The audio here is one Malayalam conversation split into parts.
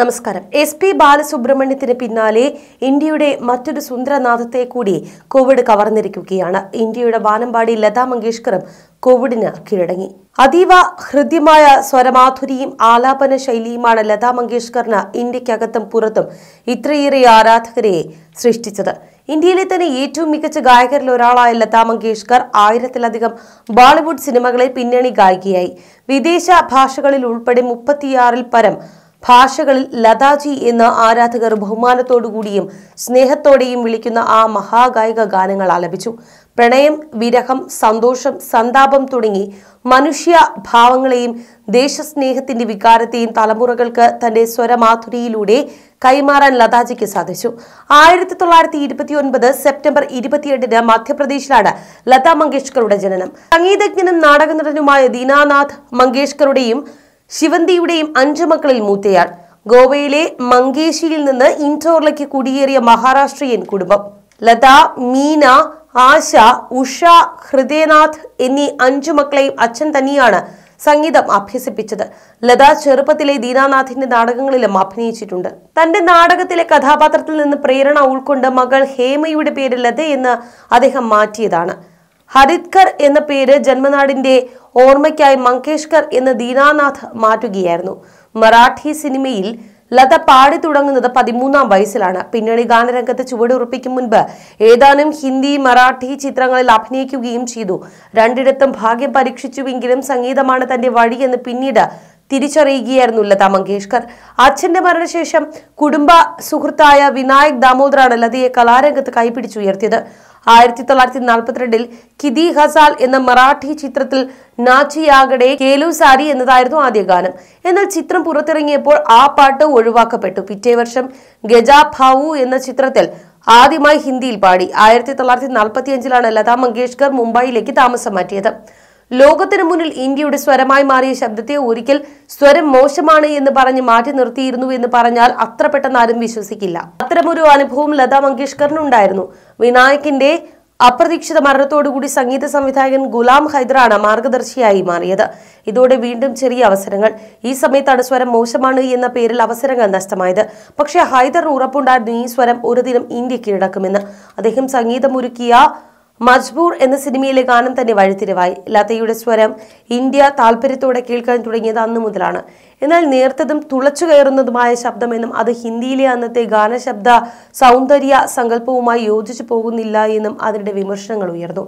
നമസ്കാരം എസ് പി ബാലസുബ്രഹ്മണ്യത്തിന് പിന്നാലെ ഇന്ത്യയുടെ മറ്റൊരു സുന്ദരനാഥത്തെ കൂടി കോവിഡ് കവർന്നിരിക്കുകയാണ് ഇന്ത്യയുടെ വാനമ്പാടി ലതാ മങ്കേഷ്കറും കോവിഡിന് കീഴടങ്ങി അതീവ ഹൃദ്യമായ സ്വരമാധുരിയും ആലാപന ശൈലിയുമാണ് ലതാ മങ്കേഷ്കറിന് ഇന്ത്യക്കകത്തും പുറത്തും ഇത്രയേറെ ആരാധകരെ സൃഷ്ടിച്ചത് ഇന്ത്യയിലെ തന്നെ ഏറ്റവും മികച്ച ഗായകരിൽ ഒരാളായ ലതാ മങ്കേഷ്കർ ആയിരത്തിലധികം ബോളിവുഡ് സിനിമകളിൽ പിന്നണി ഗായികയായി വിദേശ ഭാഷകളിൽ ഉൾപ്പെടെ മുപ്പത്തിയാറിൽ പരം ഭാഷകളിൽ ലതാജി എന്ന ആരാധകർ ബഹുമാനത്തോടുകൂടിയും സ്നേഹത്തോടെയും വിളിക്കുന്ന ആ മഹാഗായിക ഗാനങ്ങൾ ആലപിച്ചു പ്രണയം വിരഹം സന്തോഷം സന്താപം തുടങ്ങി മനുഷ്യ ഭാവങ്ങളെയും ദേശസ്നേഹത്തിന്റെ വികാരത്തെയും തലമുറകൾക്ക് തന്റെ സ്വരമാധുരിയിലൂടെ കൈമാറാൻ ലതാജിക്ക് സാധിച്ചു ആയിരത്തി തൊള്ളായിരത്തി ഇരുപത്തി ഒൻപത് സെപ്റ്റംബർ ഇരുപത്തിയെട്ടിന് മധ്യപ്രദേശിലാണ് ലതാ മങ്കേഷ്കറുടെ ജനനം സംഗീതജ്ഞനും നാടകനടനുമായ ദീനാനാഥ് മങ്കേഷ്കറുടെയും ശിവന്തിയുടെയും അഞ്ചു മക്കളിൽ മൂത്തയാൾ ഗോവയിലെ മങ്കേശിയിൽ നിന്ന് ഇൻഡോറിലേക്ക് കുടിയേറിയ മഹാരാഷ്ട്രീയൻ കുടുംബം ലതാ മീന ആശ ഉഷ ഹൃദയനാഥ് എന്നീ അഞ്ചു മക്കളെയും അച്ഛൻ തന്നെയാണ് സംഗീതം അഭ്യസിപ്പിച്ചത് ലതാ ചെറുപ്പത്തിലെ ദീനാനാഥിന്റെ നാടകങ്ങളിലും അഭിനയിച്ചിട്ടുണ്ട് തന്റെ നാടകത്തിലെ കഥാപാത്രത്തിൽ നിന്ന് പ്രേരണ ഉൾക്കൊണ്ട് മകൾ ഹേമയുടെ പേര് ലത എന്ന് അദ്ദേഹം മാറ്റിയതാണ് ഹരിത്കർ എന്ന പേര് ജന്മനാടിന്റെ ഓർമ്മയ്ക്കായി മങ്കേഷ്കർ എന്ന ദീനാനാഥ് മാറ്റുകയായിരുന്നു മറാഠി സിനിമയിൽ ലത പാടി തുടങ്ങുന്നത് പതിമൂന്നാം വയസ്സിലാണ് പിന്നണി ഗാനരംഗത്ത് ചുവടുറപ്പിക്കും മുൻപ് ഏതാനും ഹിന്ദി മറാഠി ചിത്രങ്ങളിൽ അഭിനയിക്കുകയും ചെയ്തു രണ്ടിടത്തും ഭാഗ്യം പരീക്ഷിച്ചുവെങ്കിലും സംഗീതമാണ് തന്റെ വഴിയെന്ന് പിന്നീട് തിരിച്ചറിയുകയായിരുന്നു ലത മങ്കേഷ്കർ അച്ഛന്റെ മരണശേഷം കുടുംബ സുഹൃത്തായ വിനായക് ദാമോദറാണ് ലതയെ കലാരംഗത്ത് കൈപിടിച്ചുയർത്തിയത് ആയിരത്തി തൊള്ളായിരത്തി നാൽപ്പത്തിരണ്ടിൽ കിദി ഹസാൽ എന്ന മറാഠി ചിത്രത്തിൽ നാച്ചിയാകടെ കേലു സാരി എന്നതായിരുന്നു ആദ്യ ഗാനം എന്നാൽ ചിത്രം പുറത്തിറങ്ങിയപ്പോൾ ആ പാട്ട് ഒഴിവാക്കപ്പെട്ടു പിറ്റേ വർഷം ഗജാ ഭാവു എന്ന ചിത്രത്തിൽ ആദ്യമായി ഹിന്ദിയിൽ പാടി ആയിരത്തി തൊള്ളായിരത്തി നാൽപ്പത്തി അഞ്ചിലാണ് ലതാ മങ്കേഷ്കർ മുംബൈയിലേക്ക് താമസം മാറ്റിയത് ലോകത്തിനു മുന്നിൽ ഇന്ത്യയുടെ സ്വരമായി മാറിയ ശബ്ദത്തെ ഒരിക്കൽ സ്വരം മോശമാണ് എന്ന് പറഞ്ഞ് മാറ്റി നിർത്തിയിരുന്നു എന്ന് പറഞ്ഞാൽ അത്ര പെട്ടെന്ന് ആരും വിശ്വസിക്കില്ല അത്തരമൊരു അനുഭവം ലതാ മങ്കേഷ്കറിനുണ്ടായിരുന്നു വിനായകിന്റെ അപ്രതീക്ഷിത മരണത്തോടുകൂടി സംഗീത സംവിധായകൻ ഗുലാം ഹൈദറാണ് മാർഗദർശിയായി മാറിയത് ഇതോടെ വീണ്ടും ചെറിയ അവസരങ്ങൾ ഈ സമയത്താണ് സ്വരം മോശമാണ് എന്ന പേരിൽ അവസരങ്ങൾ നഷ്ടമായത് പക്ഷേ ഹൈദറിന് ഉറപ്പുണ്ടായിരുന്നു ഈ സ്വരം ഒരു ദിനം ഇന്ത്യ കീഴടക്കുമെന്ന് അദ്ദേഹം സംഗീതമൊരുക്കിയ മജ്ബൂർ എന്ന സിനിമയിലെ ഗാനം തന്നെ വഴിത്തിരിവായി ലതയുടെ സ്വരം ഇന്ത്യ താല്പര്യത്തോടെ കേൾക്കാൻ തുടങ്ങിയത് അന്നു മുതലാണ് എന്നാൽ നേർത്തതും തുളച്ചു കയറുന്നതുമായ ശബ്ദമെന്നും അത് ഹിന്ദിയിലെ അന്നത്തെ ഗാനശബ്ദ സൗന്ദര്യ സങ്കല്പവുമായി യോജിച്ചു പോകുന്നില്ല എന്നും അതിനിടെ വിമർശനങ്ങൾ ഉയർന്നു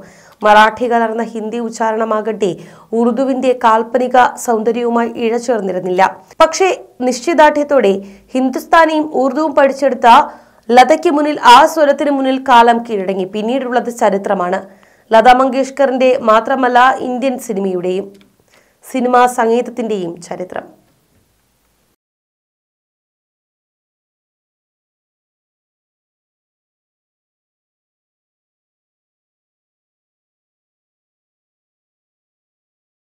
മറാഠി കലർന്ന ഹിന്ദി ഉച്ചാരണമാകട്ടെ ഉറുദുവിന്റെ കാൽപ്പനിക സൗന്ദര്യവുമായി ഇഴച്ചേർന്നിരുന്നില്ല പക്ഷേ നിശ്ചിതാർഢ്യത്തോടെ ഹിന്ദുസ്ഥാനിയും ഉറുദുവും പഠിച്ചെടുത്ത ലതയ്ക്ക് മുന്നിൽ ആ സ്വരത്തിന് മുന്നിൽ കാലം കീഴടങ്ങി പിന്നീടുള്ളത് ചരിത്രമാണ് ലതാ മങ്കേഷ്കറിന്റെ മാത്രമല്ല ഇന്ത്യൻ സിനിമയുടെയും സിനിമാ സംഗീതത്തിന്റെയും ചരിത്രം